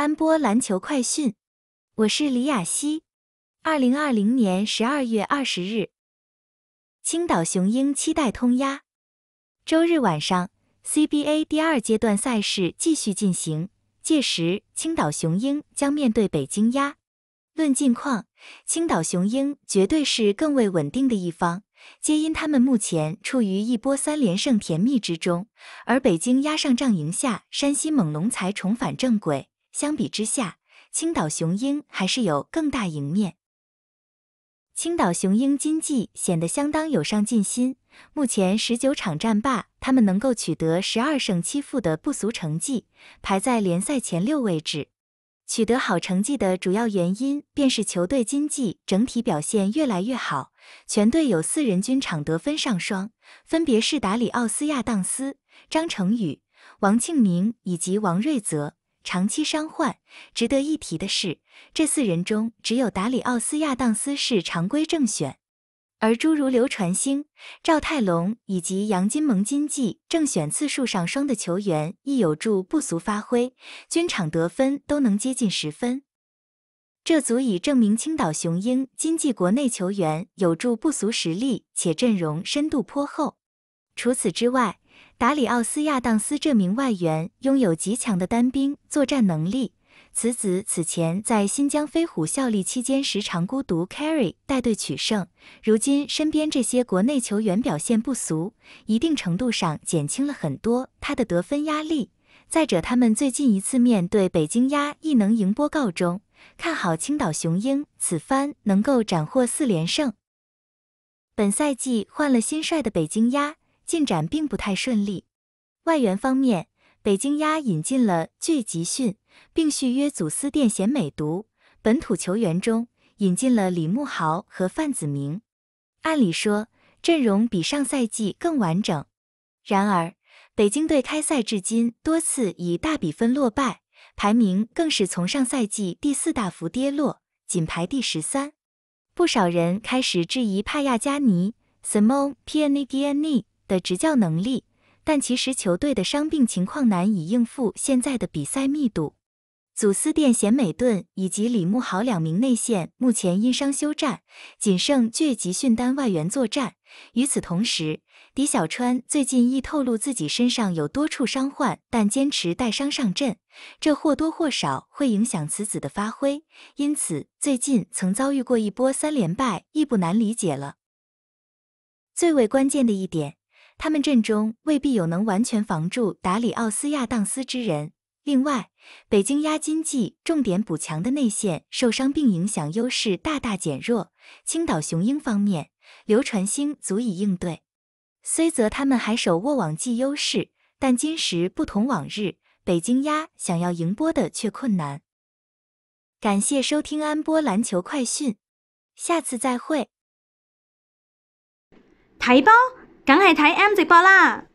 安波篮球快讯，我是李雅希。二零二零年十二月二十日，青岛雄鹰期待通压。周日晚上，CBA 第二阶段赛事继续进行，届时青岛雄鹰将面对北京压。论近况，青岛雄鹰绝对是更为稳定的一方，皆因他们目前处于一波三连胜甜蜜之中，而北京压上仗赢下山西猛龙才重返正轨。相比之下，青岛雄鹰还是有更大赢面。青岛雄鹰今季显得相当有上进心，目前十九场战罢，他们能够取得十二胜七负的不俗成绩，排在联赛前六位置。取得好成绩的主要原因，便是球队今季整体表现越来越好，全队有四人均场得分上双，分别是达里奥斯、亚当斯、张成宇、王庆明以及王瑞泽。长期伤患。值得一提的是，这四人中只有达里奥斯·亚当斯是常规正选，而诸如刘传兴、赵泰隆以及杨金蒙、金季正选次数上双的球员亦有助不俗发挥，均场得分都能接近十分。这足以证明青岛雄鹰今季国内球员有助不俗实力，且阵容深度颇厚。除此之外，达里奥斯·亚当斯这名外援拥有极强的单兵作战能力。此子此前在新疆飞虎效力期间，时常孤独 carry 带队取胜。如今身边这些国内球员表现不俗，一定程度上减轻了很多他的得分压力。再者，他们最近一次面对北京鸭亦能赢波告终，看好青岛雄鹰此番能够斩获四连胜。本赛季换了新帅的北京鸭。进展并不太顺利。外援方面，北京鸭引进了具吉逊，并续约祖斯殿贤美独。本土球员中引进了李慕豪和范子铭。按理说阵容比上赛季更完整，然而北京队开赛至今多次以大比分落败，排名更是从上赛季第四大幅跌落，仅排第十三。不少人开始质疑帕亚加尼 s i m o n Pianigiani。的执教能力，但其实球队的伤病情况难以应付现在的比赛密度。祖斯殿贤美顿以及李慕豪两名内线目前因伤休战，仅剩倔集训单外援作战。与此同时，李小川最近亦透露自己身上有多处伤患，但坚持带伤上阵，这或多或少会影响此子的发挥，因此最近曾遭遇过一波三连败，亦不难理解了。最为关键的一点。他们阵中未必有能完全防住达里奥斯·亚当斯之人。另外，北京鸭金季重点补强的内线受伤并影响优势大大减弱。青岛雄鹰方面，刘传兴足以应对。虽则他们还手握往绩优势，但今时不同往日，北京鸭想要赢波的却困难。感谢收听安波篮球快讯，下次再会。台胞。梗系睇 M 直播啦！